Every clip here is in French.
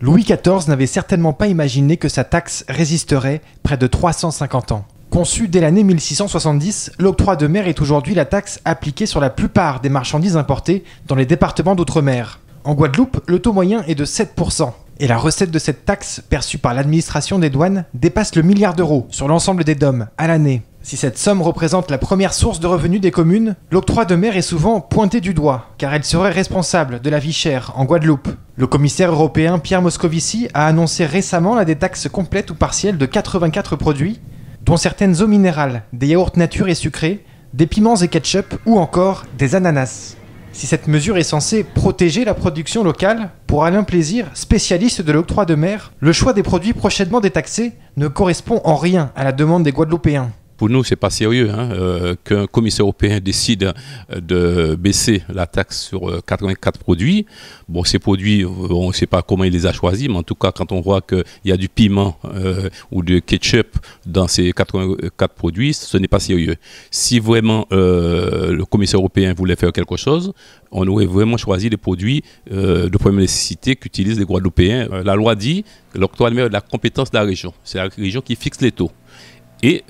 Louis XIV n'avait certainement pas imaginé que sa taxe résisterait près de 350 ans. Conçue dès l'année 1670, l'octroi de mer est aujourd'hui la taxe appliquée sur la plupart des marchandises importées dans les départements d'outre-mer. En Guadeloupe, le taux moyen est de 7%, et la recette de cette taxe perçue par l'administration des douanes dépasse le milliard d'euros sur l'ensemble des DOM à l'année. Si cette somme représente la première source de revenus des communes, l'octroi de mer est souvent pointé du doigt, car elle serait responsable de la vie chère en Guadeloupe. Le commissaire européen Pierre Moscovici a annoncé récemment la détaxe complète ou partielle de 84 produits, dont certaines eaux minérales, des yaourts nature et sucrés, des piments et ketchup ou encore des ananas. Si cette mesure est censée protéger la production locale, pour Alain Plaisir, spécialiste de l'octroi de mer, le choix des produits prochainement détaxés ne correspond en rien à la demande des Guadeloupéens pour nous, ce n'est pas sérieux hein. euh, qu'un commissaire européen décide euh, de baisser la taxe sur 84 euh, produits. Bon, ces produits, on ne sait pas comment il les a choisis, mais en tout cas, quand on voit qu'il y a du piment ou du ketchup dans ces 84 produits, ce n'est pas sérieux. Si vraiment le commissaire européen voulait faire quelque chose, on aurait vraiment choisi les produits de première nécessité qu'utilisent les Guadeloupéens. La loi dit que l'octroi de la compétence de la région. C'est la région qui fixe les taux. Et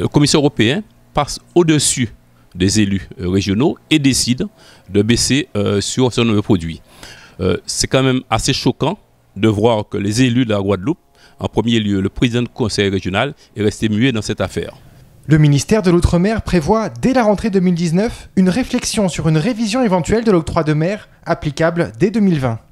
le commissaire européen passe au-dessus des élus euh, régionaux et décide de baisser euh, sur ce nouveau produit. Euh, c'est quand même assez choquant de voir que les élus de la Guadeloupe, en premier lieu le président du conseil régional, est resté muet dans cette affaire. Le ministère de l'Outre-mer prévoit, dès la rentrée 2019, une réflexion sur une révision éventuelle de l'octroi de mer applicable dès 2020.